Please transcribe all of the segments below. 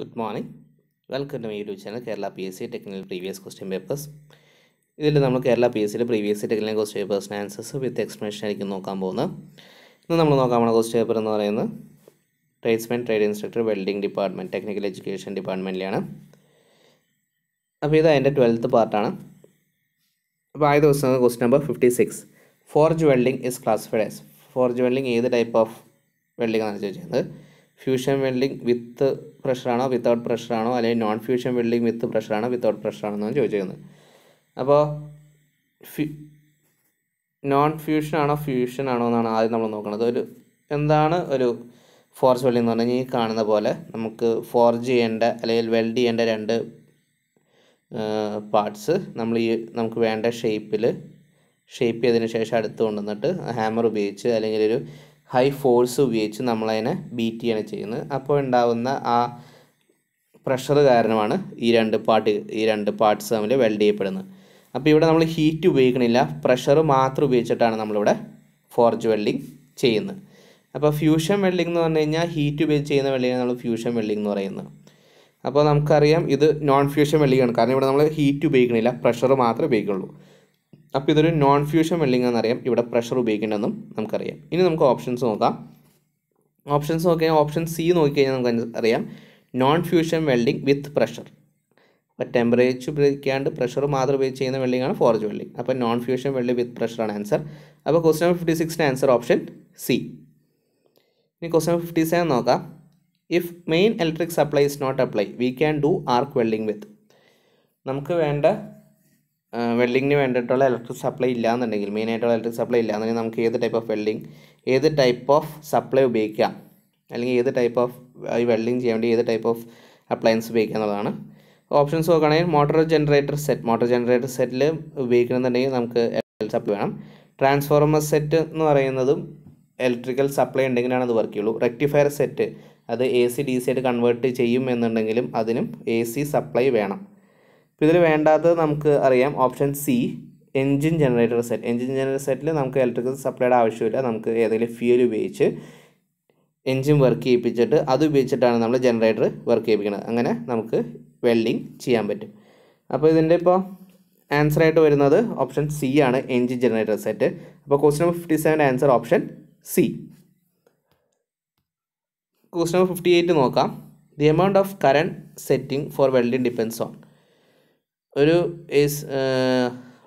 good morning welcome to my YouTube channel Kerala P S C technical previous question papers ഇതിൽ നമ്മൾ Kerala P S സിയുടെ previous C technical question പേപ്പേഴ്സിൻ്റെ answers with explanation ആയിരിക്കും നോക്കാൻ പോകുന്നത് ഇന്ന് നമ്മൾ നോക്കാൻ പോകുന്ന ക്വസ്റ്റ്യൻ പേപ്പർ എന്ന് പറയുന്നത് tradesmen trade instructor welding department technical education ഡിപ്പാർട്ട്മെൻറ്റിലാണ് അപ്പോൾ ഇത് അതിൻ്റെ ട്വൽത്ത് പാർട്ടാണ് അപ്പോൾ ആദ്യ ദിവസം question number fifty six forge welding is classified as forge welding ഏത് ടൈപ്പ് ഓഫ് വെൽഡിംഗ് ആണ് ചോദിച്ചത് ഫ്യൂഷൻ വെൽഡിംഗ് വിത്ത് പ്രഷറാണോ വിത്തൗട്ട് പ്രഷറാണോ അല്ലെങ്കിൽ നോൺ ഫ്യൂഷൻ വെൽഡിംഗ് വിത്ത് പ്രഷറാണോ വിത്തൗട്ട് പ്രഷറാണോ എന്നാണ് ചോദിച്ചേക്കുന്നത് അപ്പോൾ നോൺ ഫ്യൂഷൻ ആണോ ഫ്യൂഷൻ ആണോ എന്നാണ് ആദ്യം നമ്മൾ നോക്കുന്നത് ഒരു എന്താണ് ഒരു ഫോർജ് വെൽഡിംഗ് എന്ന് പറഞ്ഞാൽ ഈ കാണുന്ന പോലെ നമുക്ക് ഫോർജ് ചെയ്യേണ്ട അല്ലെങ്കിൽ വെൽഡ് ചെയ്യേണ്ട രണ്ട് പാർട്സ് നമ്മൾ ഈ നമുക്ക് വേണ്ട ഷേപ്പിൽ ഷേപ്പ് ചെയ്തതിന് ശേഷം അടുത്ത് കൊണ്ടുവന്നിട്ട് ഹാമർ ഉപയോഗിച്ച് അല്ലെങ്കിൽ ഒരു ഹൈ ഫോഴ്സ് ഉപയോഗിച്ച് നമ്മളതിനെ ബീറ്റ് ചെയ്യാണ് ചെയ്യുന്നത് അപ്പോൾ ഉണ്ടാകുന്ന ആ പ്രഷർ കാരണമാണ് ഈ രണ്ട് പാർട്ട് ഈ രണ്ട് പാർട്സ് തമ്മിൽ വെൽഡ് ചെയ്യപ്പെടുന്നത് അപ്പോൾ ഇവിടെ നമ്മൾ ഹീറ്റ് ഉപയോഗിക്കണില്ല പ്രഷർ മാത്രം ഉപയോഗിച്ചിട്ടാണ് നമ്മളിവിടെ ഫോർജ് വെൽഡിങ് ചെയ്യുന്നത് അപ്പോൾ ഫ്യൂഷൻ വെൽഡിംഗ് എന്ന് പറഞ്ഞു കഴിഞ്ഞാൽ ഹീറ്റ് ഉപയോഗിച്ച് ചെയ്യുന്ന വെൽഡിംഗ് നമ്മൾ ഫ്യൂഷൻ വെൽഡിംഗ് എന്ന് പറയുന്നത് അപ്പോൾ നമുക്കറിയാം ഇത് നോൺ ഫ്യൂഷൻ വെൽഡിംഗ് ആണ് കാരണം ഇവിടെ നമ്മൾ ഹീറ്റ് ഉപയോഗിക്കണില്ല പ്രഷർ മാത്രമേ ഉപയോഗിക്കുള്ളൂ അപ്പോൾ ഇതൊരു നോൺ ഫ്യൂഷൻ വെൽഡിംഗ് ആണെന്നറിയാം ഇവിടെ പ്രഷർ ഉപയോഗിക്കേണ്ടതെന്നും നമുക്കറിയാം ഇനി നമുക്ക് ഓപ്ഷൻസ് നോക്കാം ഓപ്ഷൻസ് നോക്കിയാൽ ഓപ്ഷൻ സി നോക്കിക്കഴിഞ്ഞാൽ നമുക്ക് അറിയാം non fusion welding with pressure അപ്പോൾ ടെമ്പറേച്ചർ ഉപയോഗിക്കാണ്ട് പ്രഷർ മാത്രം ഉപയോഗിച്ച് ചെയ്യുന്ന വെൽഡിംഗ് ആണ് ഫോർജ് വെൽഡിംഗ് അപ്പോൾ നോൺ ഫ്യൂഷൻ വെൽഡിംഗ് വിത്ത് പ്രഷറാണ് ആൻസർ അപ്പോൾ ക്വസ്റ്റ് നമ്പർ ഫിഫ്റ്റി സിക്സിൻ്റെ ആൻസർ ഓപ്ഷൻ സി ഇനി ക്വസ്റ്റ് നമ്പർ ഫിഫ്റ്റി സെവൻ നോക്കാം if main electric supply is not apply we can do arc welding with നമുക്ക് വേണ്ട വെൽഡിങ്ങിന് വേണ്ടിയിട്ടുള്ള ഇലക്ട്രിക് സപ്ലൈ ഇല്ലാന്നുണ്ടെങ്കിൽ മെയിനായിട്ടുള്ള ഇലക്ട്രിക് സപ്ലൈ ഇല്ലാന്നുണ്ടെങ്കിൽ നമുക്ക് ഏത് ടൈപ്പ് ഓഫ് വെൽഡിങ് ഏത് ടൈപ്പ് ഓഫ് സപ്ലൈ ഉപയോഗിക്കാം അല്ലെങ്കിൽ ഏത് ടൈപ്പ് ഓഫ് ഈ വെൽഡിങ് ചെയ്യാൻ വേണ്ടി ഏത് ടൈപ്പ് ഓഫ് അപ്ലയൻസ് ഉപയോഗിക്കുക എന്നുള്ളതാണ് ഓപ്ഷൻസ് നോക്കുകയാണെങ്കിൽ motor generator set motor generator സെറ്റിൽ ഉപയോഗിക്കണമെന്നുണ്ടെങ്കിൽ നമുക്ക് സപ്ലൈ വേണം ട്രാൻസ്ഫോർമർ സെറ്റ് എന്ന് പറയുന്നതും ഇലക്ട്രിക്കൽ സപ്ലൈ ഉണ്ടെങ്കിലാണ് അത് വർക്ക് ചെയ്യുള്ളൂ റെക്ടിഫയർ സെറ്റ് അത് എ സി ഡി സി ആയിട്ട് കൺവേർട്ട് ചെയ്യും എന്നുണ്ടെങ്കിലും അതിനും എ സി സപ്ലൈ വേണം അപ്പോൾ ഇതിൽ വേണ്ടാത്തത് നമുക്ക് അറിയാം option C engine generator set engine generator സെറ്റിൽ നമുക്ക് ഇലക്ട്രിക്കൽ സപ്ലൈയുടെ ആവശ്യമില്ല നമുക്ക് ഏതെങ്കിലും ഫ്യൂൽ ഉപയോഗിച്ച് എൻജിൻ വർക്ക് ചെയ്യിപ്പിച്ചിട്ട് അത് ഉപയോഗിച്ചിട്ടാണ് നമ്മൾ ജനറേറ്റർ വർക്ക് ചെയ്യിപ്പിക്കുന്നത് അങ്ങനെ നമുക്ക് വെൽഡിങ് ചെയ്യാൻ പറ്റും അപ്പോൾ ഇതിൻ്റെ ഇപ്പോൾ ആൻസർ ആയിട്ട് വരുന്നത് ഓപ്ഷൻ സി ആണ് എൻജിൻ ജനറേറ്റർ സെറ്റ് അപ്പോൾ ക്വസ്റ്റ് നമ്പർ ഫിഫ്റ്റി സെവൻ്റെ answer option C quest number fifty eight നോക്കാം the amount of current setting for welding depends on ഒരു ഈസ്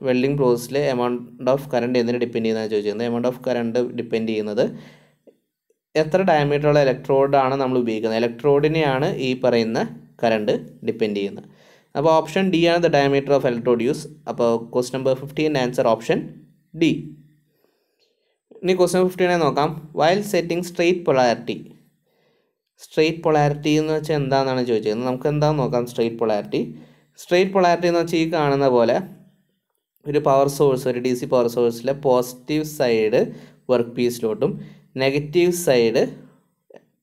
വെൽഡിംഗ് പ്രോസസ്സിലെ എമൗണ്ട് ഓഫ് കറണ്ട് എന്തിനെ ഡിപ്പെൻഡ് ചെയ്യുന്നതാണ് ചോദിച്ചിരുന്നത് എമൗണ്ട് ഓഫ് കറണ്ട് ഡിപ്പെൻഡ് ചെയ്യുന്നത് എത്ര ഡയമീറ്ററുള്ള ഇലക്ട്രോഡാണ് നമ്മൾ ഉപയോഗിക്കുന്നത് ഇലക്ട്രോഡിനെയാണ് ഈ പറയുന്ന കറണ്ട് ഡിപ്പെൻഡ് ചെയ്യുന്നത് അപ്പോൾ ഓപ്ഷൻ ഡി ആണ് the diameter of electrode use അപ്പോൾ quest number fifteen answer option D ഇനി നമ്പർ ഫിഫ്റ്റീനെ നോക്കാം while setting straight polarity straight polarity എന്ന് വെച്ചാൽ എന്താണെന്നാണ് ചോദിച്ചത് നമുക്ക് എന്താണെന്ന് നോക്കാം സ്ട്രെയിറ്റ് പൊളാരിറ്റി സ്ട്രെയിറ്റ് പൊളാരിറ്റി എന്ന് വെച്ചാൽ ഈ കാണുന്ന പോലെ ഒരു പവർ സോഴ്സ് ഒരു ഡി സി പവർ സോഴ്സിലെ പോസിറ്റീവ് സൈഡ് വർക്ക് പീസിലോട്ടും നെഗറ്റീവ് സൈഡ്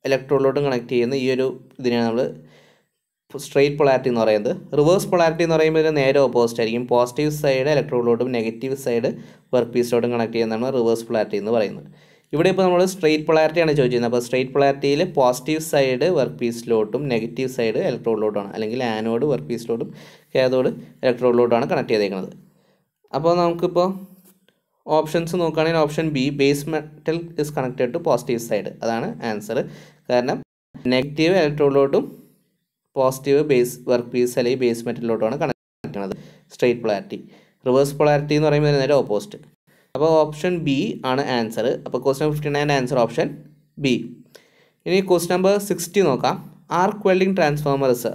ഇലക്ട്രോണിലോട്ടും കണക്ട് ചെയ്യുന്ന ഈ ഒരു ഇതിനെയാണ് നമ്മൾ സ്ട്രെയിറ്റ് പൊളാരിറ്റി എന്ന് പറയുന്നത് റിവേഴ്സ് പൊളാരിറ്റി എന്ന് പറയുമ്പോൾ ഇതിന് നേരെ ഓപ്പോസിറ്റ് ആയിരിക്കും പോസിറ്റീവ് സൈഡ് ഇലക്ട്രോണിലോട്ടും നെഗറ്റീവ് സൈഡ് വർക്ക് പീസിലോട്ടും കണക്ട് ചെയ്യുന്നതാണ് റിവേഴ്സ് പൊളാരിറ്റി എന്ന് പറയുന്നത് ഇവിടെ ഇപ്പോൾ നമ്മൾ സ്ട്രെയിറ്റ് പൊളാരിറ്റിയാണ് ചോദിച്ചിരുന്നത് അപ്പോൾ സ്ട്രെയിറ്റ് പൊളാരിറ്റിയിൽ പോസിറ്റീവ് സൈഡ് വർക്ക് പീസിലോട്ടും നെഗറ്റീവ് സൈഡ് ഇലക്ട്രോഡിലോട്ടാണ് അല്ലെങ്കിൽ ആനോഡ് വർക്ക് പീസിലോട്ടും കാഥോഡ് ഇലക്ട്രോഡിലോട്ടാണ് കണക്ട് ചെയ്തേക്കുന്നത് അപ്പോൾ നമുക്കിപ്പോൾ ഓപ്ഷൻസ് നോക്കുകയാണെങ്കിൽ option B base metal is connected to positive side അതാണ് ആൻസർ കാരണം നെഗറ്റീവ് ഇലക്ട്രോഡിലോട്ടും പോസിറ്റീവ് ബേസ് വർക്ക് പീസ് അല്ലെങ്കിൽ ബേസ് മെറ്റലിലോട്ടുമാണ് കണക്ട് ചെയ്യുന്നത് സ്ട്രെയിറ്റ് പൊളാരിറ്റി റിവേഴ്സ് പൊളാരിറ്റി എന്ന് പറയുമ്പോൾ നേരെ ഓപ്പോസിറ്റ് അപ്പോൾ ഓപ്ഷൻ ബി ആണ് ആൻസർ അപ്പോൾ number fifty nine answer option B ഇനി ക്വസ്റ്റ് നമ്പർ സിക്സ്റ്റി നോക്കാം arc welding transformers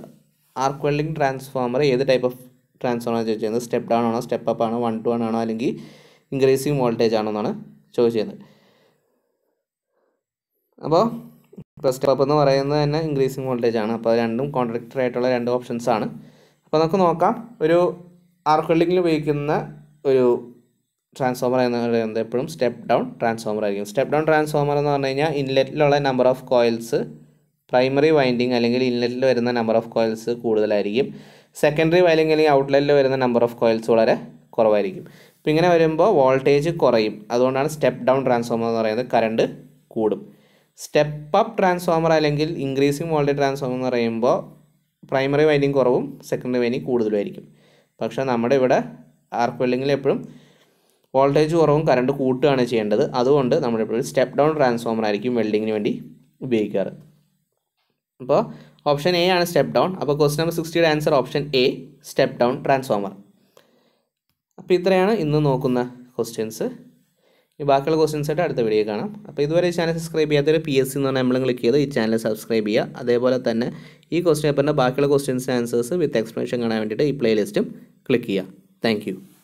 arc welding transformer ഏത് ടൈപ്പ് ഓഫ് ട്രാൻസ്ഫോമർ ചോദിച്ചത് സ്റ്റെപ്പ് ഡൗൺ ആണോ സ്റ്റെപ്പ് അപ്പ് ആണോ വൺ ടു വൺ ആണോ അല്ലെങ്കിൽ ഇൻക്രീസിങ് വോൾട്ടേജ് ആണോ എന്നാണ് ചോദിച്ചത് അപ്പോൾ ഇപ്പോൾ സ്റ്റെപ്പ് അപ്പ് എന്ന് പറയുന്നത് തന്നെ ഇൻക്രീസിങ് വോൾട്ടേജ് ആണ് അപ്പോൾ രണ്ടും കോൺട്രാക്ടർ ആയിട്ടുള്ള രണ്ട് ഓപ്ഷൻസ് ആണ് അപ്പോൾ നമുക്ക് നോക്കാം ഒരു ആർക്ക് വെൽഡിങ്ങിൽ ഉപയോഗിക്കുന്ന ഒരു ട്രാൻസ്ഫോമർ എന്ന് പറയുന്നത് എപ്പോഴും സ്റ്റെപ്പ് ഡൗൺ ട്രാൻസ്ഫോമർ ആയിരിക്കും സ്റ്റെപ്പ് ഡൗൺ ട്രാൻസ്ഫോമർ എന്ന് പറഞ്ഞു കഴിഞ്ഞാൽ ഇൻലെറ്റിലുള്ള number of coils primary winding അല്ലെങ്കിൽ ഇൻലെറ്റിൽ വരുന്ന നമ്പർ ഓഫ് കോയിൽസ് കൂടുതലായിരിക്കും സെക്കൻഡറി വയലിംഗ് അല്ലെങ്കിൽ ഔട്ട്ലെറ്റിൽ വരുന്ന നമ്പർ ഓഫ് കോയിൽസ് വളരെ കുറവായിരിക്കും അപ്പോൾ ഇങ്ങനെ വരുമ്പോൾ വോൾട്ടേജ് കുറയും അതുകൊണ്ടാണ് സ്റ്റെപ്പ് ഡൗൺ ട്രാൻസ്ഫോമർ എന്ന് പറയുന്നത് കറണ്ട് കൂടും സ്റ്റെപ്പ് അപ്പ് ട്രാൻസ്ഫോമർ അല്ലെങ്കിൽ ഇൻക്രീസിങ് വോൾട്ടേജ് ട്രാൻസ്ഫോമർ എന്ന് പറയുമ്പോൾ പ്രൈമറി വൈൻഡിങ് കുറവും സെക്കൻഡറി വൈൻഡിങ് കൂടുതലുമായിരിക്കും പക്ഷേ നമ്മുടെ ഇവിടെ ആർക്ക് വെല്ലിങ്ങിൽ എപ്പോഴും വോൾട്ടേജ് കുറവും കറണ്ട് കൂട്ടുകയാണ് ചെയ്യേണ്ടത് അതുകൊണ്ട് നമ്മളിപ്പോൾ സ്റ്റെപ്പ് ഡൗൺ ട്രാൻസ്ഫോമർ ആയിരിക്കും വെൽഡിങ്ങിന് വേണ്ടി ഉപയോഗിക്കാറ് അപ്പോൾ ഓപ്ഷൻ എ ആണ് സ്റ്റെപ്പ് ഡൗൺ അപ്പോൾ ക്വസ്റ്റ് നമ്പർ സിക്സ്റ്റിയുടെ answer option A step down transformer അപ്പോൾ ഇത്രയാണ് ഇന്ന് നോക്കുന്ന ക്വസ്റ്റ്യൻസ് ഈ ബാക്കിയുള്ള ക്വസ്റ്റ്യൻസ് ആയിട്ട് അടുത്ത വീഡിയോ കാണാം അപ്പോൾ ഇതുവരെ ചാനൽ സബ്സ്ക്രൈബ് ചെയ്യാത്തൊരു പി എസ് സി എന്ന് പറഞ്ഞാൽ നമ്മൾ ക്ലിക്ക് ചെയ്ത് ഈ ചാനൽ സബ്സ്ക്രൈബ് ചെയ്യുക അതേപോലെ തന്നെ ഈ ക്വസ്റ്റ്യൻ പറഞ്ഞ ബാക്കിയുള്ള ക്വസ്റ്റ്യൻസിന് ആൻസേഴ്സ് വിത്ത് എക്സ്പ്ലനേഷൻ കാണാൻ വേണ്ടിയിട്ട് ഈ പ്ലേലിസ്റ്റും ക്ലിക്ക് ചെയ്യുക താങ്ക്